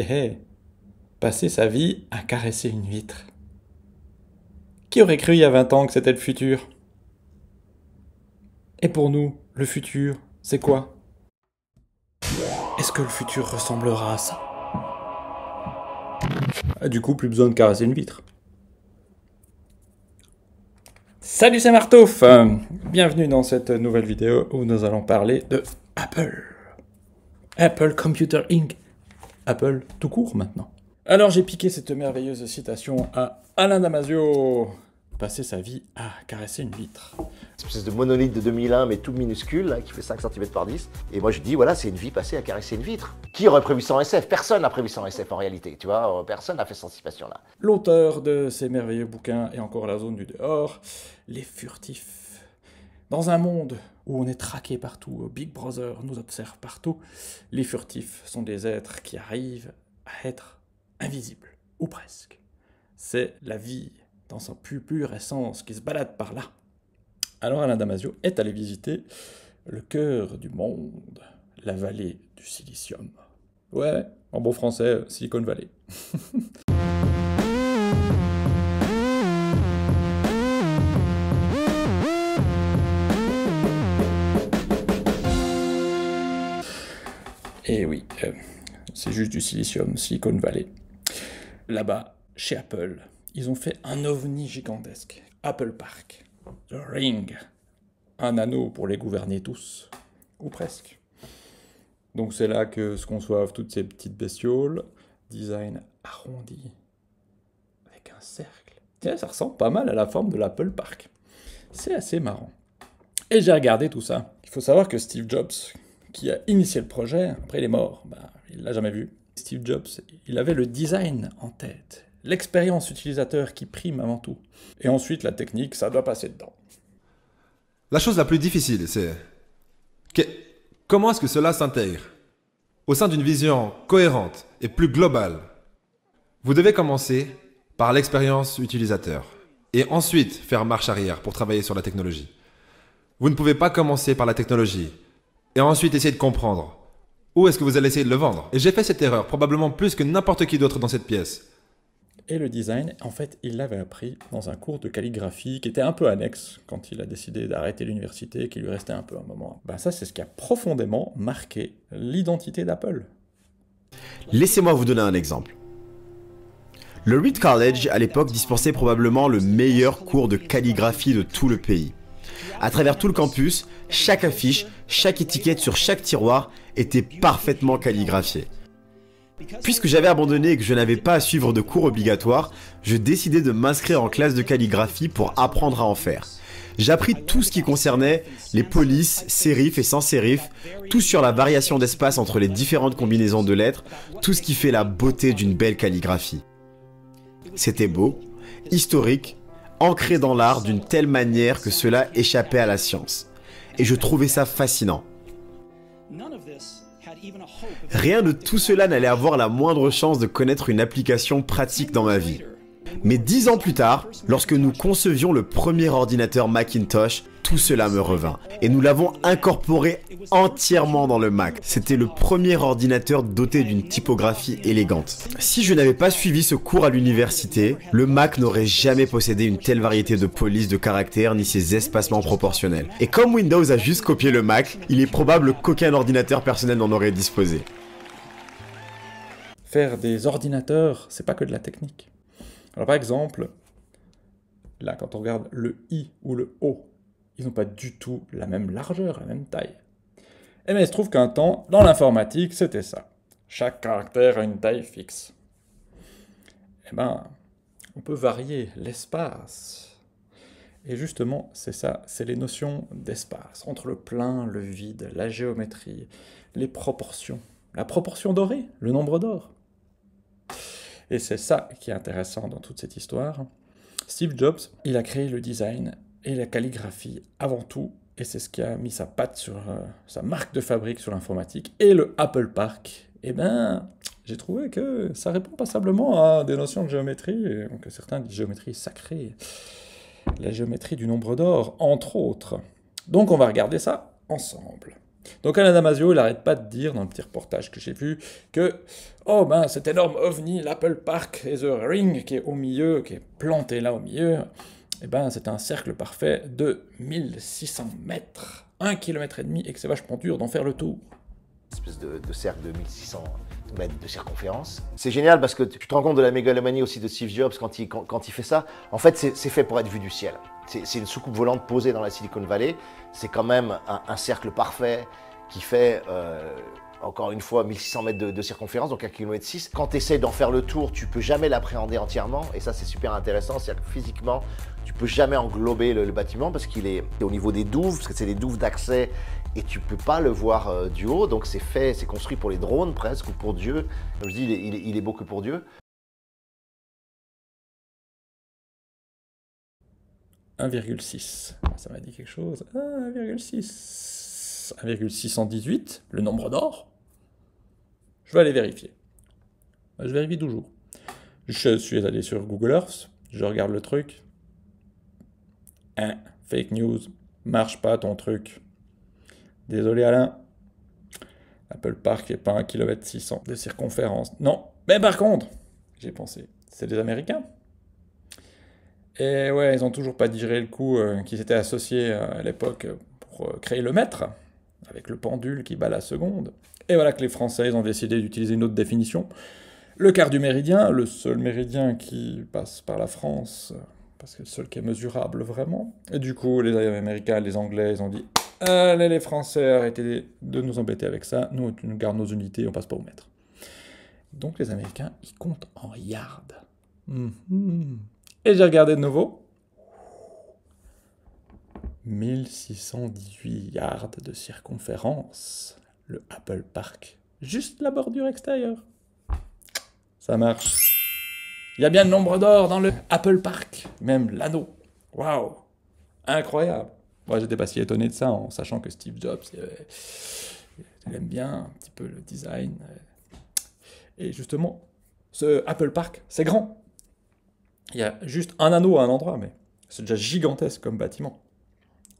hé passer sa vie à caresser une vitre. Qui aurait cru il y a 20 ans que c'était le futur Et pour nous, le futur, c'est quoi Est-ce que le futur ressemblera à ça ah, Du coup, plus besoin de caresser une vitre. Salut, c'est Martouf Bienvenue dans cette nouvelle vidéo où nous allons parler de Apple. Apple Computer Inc. Apple tout court maintenant. Alors j'ai piqué cette merveilleuse citation à Alain Damasio. Passer sa vie à caresser une vitre. Une espèce de monolithe de 2001, mais tout minuscule, qui fait 5 cm par 10. Et moi je dis, voilà, c'est une vie passée à caresser une vitre. Qui aurait prévu sans SF Personne n'a prévu sans SF en réalité, tu vois, euh, personne n'a fait cette anticipation là L'auteur de ces merveilleux bouquins, est encore la zone du dehors, Les Furtifs dans un monde où on est traqué partout, Big Brother nous observe partout, les furtifs sont des êtres qui arrivent à être invisibles, ou presque. C'est la vie dans sa plus pure essence qui se balade par là. Alors Alain Damasio est allé visiter le cœur du monde, la vallée du silicium. Ouais, en bon français, Silicon Valley. Et eh oui, euh, c'est juste du silicium, Silicon Valley. Là-bas, chez Apple, ils ont fait un ovni gigantesque. Apple Park. The Ring. Un anneau pour les gouverner tous. Ou presque. Donc c'est là que se conçoivent toutes ces petites bestioles. Design arrondi. Avec un cercle. Tiens, ça ressemble pas mal à la forme de l'Apple Park. C'est assez marrant. Et j'ai regardé tout ça. Il faut savoir que Steve Jobs, qui a initié le projet, après il est mort, il bah, il l'a jamais vu. Steve Jobs, il avait le design en tête, l'expérience utilisateur qui prime avant tout. Et ensuite, la technique, ça doit passer dedans. La chose la plus difficile, c'est comment est-ce que cela s'intègre au sein d'une vision cohérente et plus globale. Vous devez commencer par l'expérience utilisateur et ensuite faire marche arrière pour travailler sur la technologie. Vous ne pouvez pas commencer par la technologie et ensuite essayer de comprendre. où est-ce que vous allez essayer de le vendre Et j'ai fait cette erreur, probablement plus que n'importe qui d'autre dans cette pièce. Et le design, en fait, il l'avait appris dans un cours de calligraphie qui était un peu annexe quand il a décidé d'arrêter l'université, qui lui restait un peu un moment. Ben ça, c'est ce qui a profondément marqué l'identité d'Apple. Laissez-moi vous donner un exemple. Le Reed College, à l'époque, dispensait probablement le meilleur cours de calligraphie de tout le pays. À travers tout le campus, chaque affiche, chaque étiquette sur chaque tiroir était parfaitement calligraphiée. Puisque j'avais abandonné et que je n'avais pas à suivre de cours obligatoires, je décidai de m'inscrire en classe de calligraphie pour apprendre à en faire. J'appris tout ce qui concernait les polices, sérifs et sans sérif, tout sur la variation d'espace entre les différentes combinaisons de lettres, tout ce qui fait la beauté d'une belle calligraphie. C'était beau, historique, ancré dans l'art d'une telle manière que cela échappait à la science. Et je trouvais ça fascinant. Rien de tout cela n'allait avoir la moindre chance de connaître une application pratique dans ma vie. Mais dix ans plus tard, lorsque nous concevions le premier ordinateur Macintosh, tout cela me revint. Et nous l'avons incorporé entièrement dans le Mac. C'était le premier ordinateur doté d'une typographie élégante. Si je n'avais pas suivi ce cours à l'université, le Mac n'aurait jamais possédé une telle variété de polices de caractères ni ses espacements proportionnels. Et comme Windows a juste copié le Mac, il est probable qu'aucun ordinateur personnel n'en aurait disposé. Faire des ordinateurs, c'est pas que de la technique. Alors par exemple, là quand on regarde le i ou le o ils n'ont pas du tout la même largeur, la même taille. Et eh bien il se trouve qu'un temps, dans l'informatique, c'était ça. Chaque caractère a une taille fixe. Eh bien, on peut varier l'espace. Et justement, c'est ça, c'est les notions d'espace, entre le plein, le vide, la géométrie, les proportions, la proportion dorée, le nombre d'or. Et c'est ça qui est intéressant dans toute cette histoire. Steve Jobs, il a créé le design et la calligraphie avant tout, et c'est ce qui a mis sa patte sur euh, sa marque de fabrique sur l'informatique, et le Apple Park, eh bien, j'ai trouvé que ça répond passablement à des notions de géométrie, que certains disent géométrie sacrée, la géométrie du nombre d'or, entre autres. Donc on va regarder ça ensemble. Donc Alain Damasio, il n'arrête pas de dire dans le petit reportage que j'ai vu que oh ben cet énorme ovni, l'Apple Park et The Ring qui est au milieu, qui est planté là au milieu, eh ben, c'est un cercle parfait de 1600 mètres, 1 km et demi, et que c'est vachement dur d'en faire le tour. Une espèce de, cercle de 1600 mètres de circonférence. C'est génial parce que tu te rends compte de la mégalomanie aussi de Steve Jobs quand il, quand, il fait ça. En fait, c'est fait pour être vu du ciel. C'est une soucoupe volante posée dans la Silicon Valley. C'est quand même un, cercle parfait qui fait euh, encore une fois 1600 mètres de, circonférence, donc 1 km 6. Quand tu essaies d'en faire le tour, tu peux jamais l'appréhender entièrement, et ça c'est super intéressant, c'est-à-dire que physiquement, tu peux jamais englober le, bâtiment parce qu'il est, au niveau des douves, parce que c'est des douves d'accès, et tu peux pas le voir euh, du haut, donc c'est fait, c'est construit pour les drones presque, ou pour Dieu. Comme je dis, il est beau que pour Dieu. 1,6. Ah, ça m'a dit quelque chose. 1,6. Ah, 1,618, le nombre d'or vais aller vérifier. Bah, je vérifie toujours. Je suis allé sur Google Earth, je regarde le truc. Hein, fake news, marche pas ton truc. Désolé Alain, Apple Park n'est pas un km 600 de circonférence. Non, mais par contre, j'ai pensé, c'est des Américains. Et ouais, ils ont toujours pas digéré le coup euh, qu'ils étaient associés euh, à l'époque euh, pour créer le maître avec le pendule qui bat la seconde. Et voilà que les Français ont décidé d'utiliser une autre définition. Le quart du méridien, le seul méridien qui passe par la France, parce que le seul qui est mesurable vraiment. Et du coup, les Américains, les Anglais, ils ont dit Allez, les Français, arrêtez de nous embêter avec ça, nous, on garde nos unités, on passe pas au mètre. Donc les Américains, ils comptent en yards. Mhm. Et j'ai regardé de nouveau, 1618 yards de circonférence, le Apple Park, juste la bordure extérieure. Ça marche. Il y a bien de nombre d'or dans le Apple Park, même l'anneau. Waouh Incroyable Moi, j'étais pas si étonné de ça, en sachant que Steve Jobs, il aime bien un petit peu le design. Et justement, ce Apple Park, c'est grand. Il y a juste un anneau à un endroit, mais c'est déjà gigantesque comme bâtiment.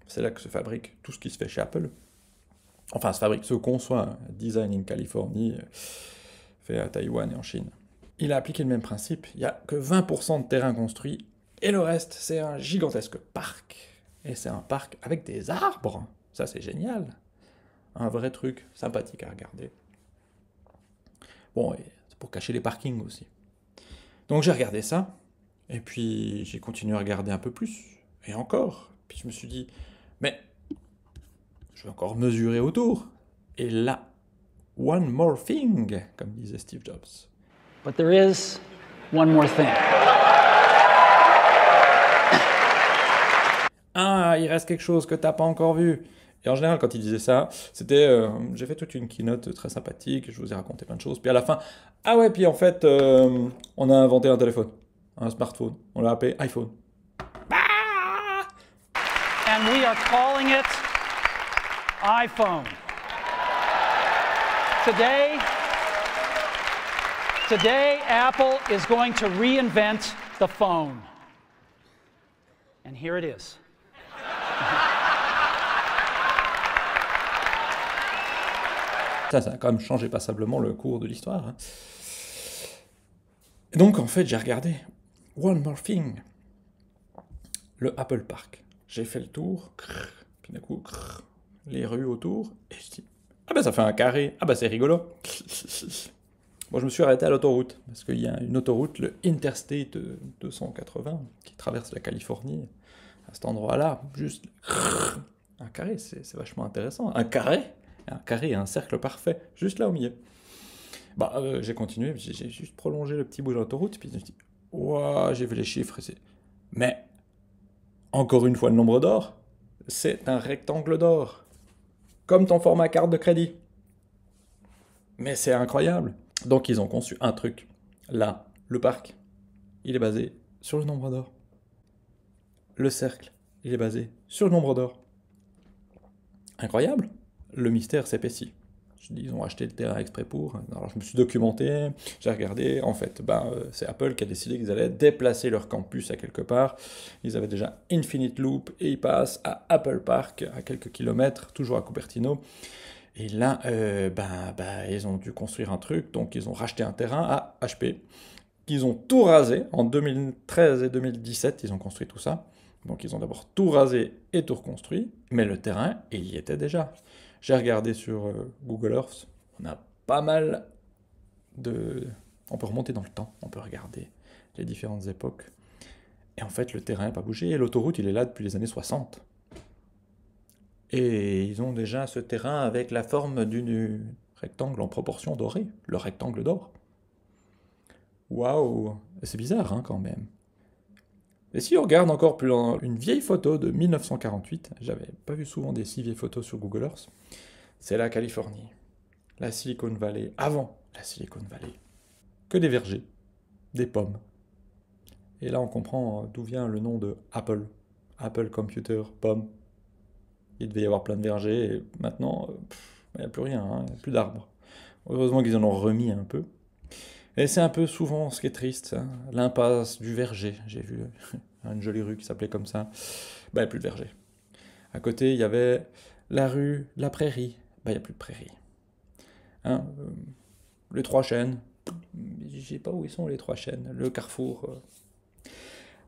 C'est là que se fabrique tout ce qui se fait chez Apple. Enfin, se fabrique ce qu'on design in Californie, euh, fait à Taïwan et en Chine. Il a appliqué le même principe. Il n'y a que 20% de terrain construit et le reste, c'est un gigantesque parc. Et c'est un parc avec des arbres. Ça, c'est génial. Un vrai truc sympathique à regarder. Bon, et c'est pour cacher les parkings aussi. Donc j'ai regardé ça, et puis j'ai continué à regarder un peu plus, et encore. Puis je me suis dit, mais je vais encore mesurer autour. Et là, one more thing, comme disait Steve Jobs. But there is one more thing. Ah, il reste quelque chose que t'as pas encore vu. Et en général, quand il disait ça, c'était euh, j'ai fait toute une keynote très sympathique, je vous ai raconté plein de choses. Puis à la fin, ah ouais, puis en fait, euh, on a inventé un téléphone, un smartphone, on l'a appelé iPhone and we are calling it iPhone. Today, Apple is going to reinvent the phone. And here it is. ça, ça a quand même changé passablement le cours de l'histoire. Hein. Donc en fait, j'ai regardé One More Thing, le Apple Park. J'ai fait le tour, puis d'un coup, les rues autour, et je dis Ah ben ça fait un carré, ah ben c'est rigolo. Bon, je me suis arrêté à l'autoroute, parce qu'il y a une autoroute, le Interstate 280, qui traverse la Californie. À cet endroit-là, juste un carré, c'est vachement intéressant. Un carré Un carré, un cercle parfait, juste là au milieu. Bah, euh, j'ai continué, j'ai juste prolongé le petit bout de l'autoroute, puis je me dit ouah, j'ai vu les chiffres, Mais encore une fois, le nombre d'or, c'est un rectangle d'or, comme ton format carte de crédit. Mais c'est incroyable. Donc ils ont conçu un truc. Là, le parc, il est basé sur le nombre d'or. Le cercle, il est basé sur le nombre d'or. Incroyable. Le mystère s'épaissit ils ont acheté le terrain exprès pour. Alors je me suis documenté, j'ai regardé. En fait, ben, euh, c'est Apple qui a décidé qu'ils allaient déplacer leur campus à quelque part. Ils avaient déjà Infinite Loop et ils passent à Apple Park, à quelques kilomètres, toujours à Cupertino. Et là, euh, ben, ben, ils ont dû construire un truc, donc ils ont racheté un terrain à HP. Ils ont tout rasé en 2013 et 2017, ils ont construit tout ça. Donc ils ont d'abord tout rasé et tout reconstruit, mais le terrain, il y était déjà. J'ai regardé sur euh, Google Earth, on a pas mal de... On peut remonter dans le temps, on peut regarder les différentes époques. Et en fait, le terrain n'a pas bougé, et l'autoroute, il est là depuis les années 60. Et ils ont déjà ce terrain avec la forme d'une rectangle en proportion dorée, le rectangle d'or. Waouh C'est bizarre hein, quand même. Et si on regarde encore plus une vieille photo de 1948, j'avais pas vu souvent des si vieilles photos sur Google Earth, c'est la Californie, la Silicon Valley, avant la Silicon Valley. Que des vergers, des pommes. Et là, on comprend d'où vient le nom de Apple. Apple Computer, pommes. Il devait y avoir plein de vergers, et maintenant, il n'y a plus rien, hein, plus d'arbres. Heureusement qu'ils en ont remis un peu. Et c'est un peu souvent ce qui est triste, hein. l'impasse du verger. J'ai vu euh, une jolie rue qui s'appelait comme ça. n'y bah, a plus de verger. À côté, il y avait la rue, la prairie. Bah, il n'y a plus de prairie. Hein, euh, les trois chaînes. Je sais pas où ils sont les trois chaînes. Le carrefour. Euh.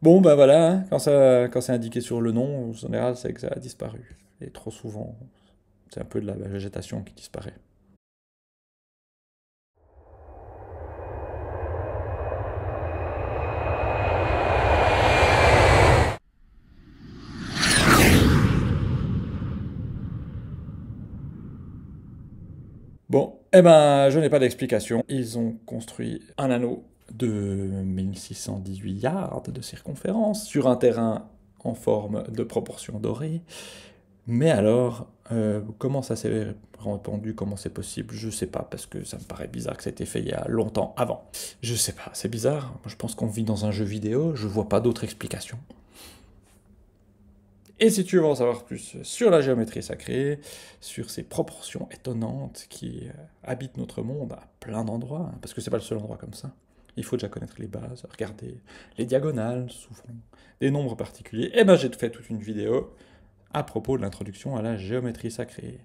Bon, ben voilà, hein. quand, quand c'est indiqué sur le nom, en général, c'est que ça a disparu. Et trop souvent, c'est un peu de la végétation qui disparaît. Eh ben, je n'ai pas d'explication. Ils ont construit un anneau de 1618 yards de circonférence sur un terrain en forme de proportion dorée. Mais alors, euh, comment ça s'est répandu, comment c'est possible, je sais pas, parce que ça me paraît bizarre que ça ait été fait il y a longtemps avant. Je sais pas, c'est bizarre. je pense qu'on vit dans un jeu vidéo, je vois pas d'autre explication. Et si tu veux en savoir plus sur la géométrie sacrée, sur ces proportions étonnantes qui euh, habitent notre monde à plein d'endroits, hein, parce que c'est pas le seul endroit comme ça, il faut déjà connaître les bases, regarder les diagonales, souvent des nombres particuliers, et eh ben j'ai fait toute une vidéo à propos de l'introduction à la géométrie sacrée.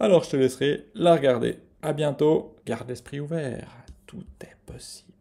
Alors je te laisserai la regarder. À bientôt, garde l'esprit ouvert, tout est possible.